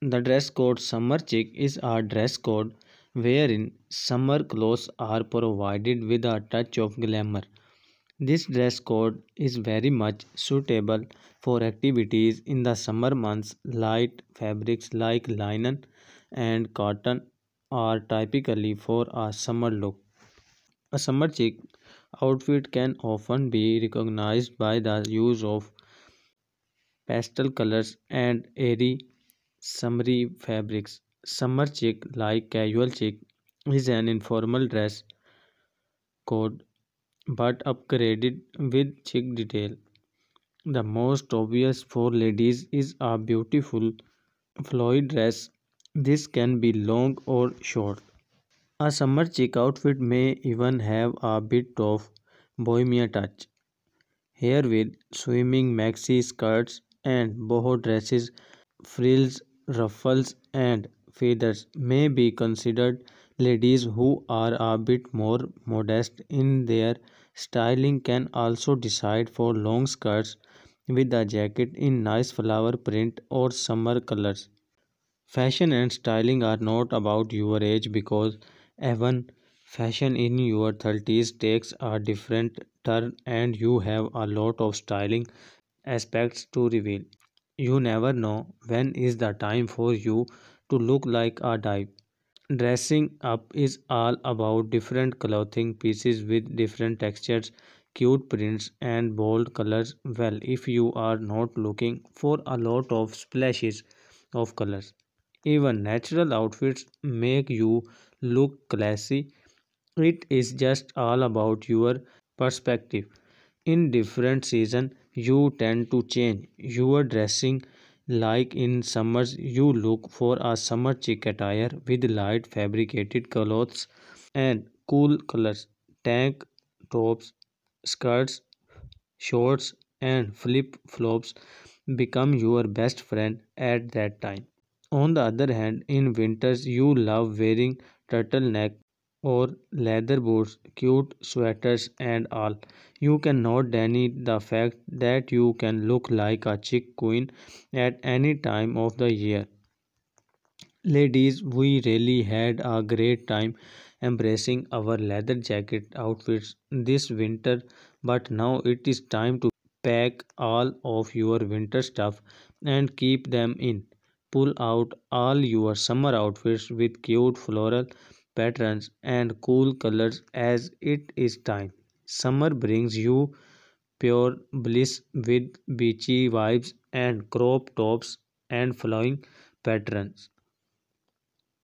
The dress code summer chic is a dress code wherein summer clothes are provided with a touch of glamour. This dress code is very much suitable for activities in the summer months. Light fabrics like linen and cotton are typically for a summer look. A summer chic outfit can often be recognized by the use of pastel colors and airy Summery fabrics. Summer chic, like casual chic, is an informal dress code but upgraded with chic detail. The most obvious for ladies is a beautiful flowy dress. This can be long or short. A summer chic outfit may even have a bit of bohemian touch. Here with swimming maxi skirts and boho dresses, frills ruffles and feathers may be considered ladies who are a bit more modest in their styling can also decide for long skirts with a jacket in nice flower print or summer colors fashion and styling are not about your age because even fashion in your 30s takes a different turn and you have a lot of styling aspects to reveal you never know when is the time for you to look like a dive. Dressing up is all about different clothing pieces with different textures, cute prints and bold colors. Well, if you are not looking for a lot of splashes of colors, even natural outfits make you look classy. It is just all about your perspective in different season you tend to change your dressing like in summers you look for a summer chic attire with light fabricated clothes and cool colors tank tops skirts shorts and flip-flops become your best friend at that time on the other hand in winters you love wearing turtleneck or leather boots, cute sweaters and all. You cannot deny the fact that you can look like a chic queen at any time of the year. Ladies, we really had a great time embracing our leather jacket outfits this winter, but now it is time to pack all of your winter stuff and keep them in. Pull out all your summer outfits with cute floral patterns and cool colors as it is time. Summer brings you pure bliss with beachy vibes and crop tops and flowing patterns.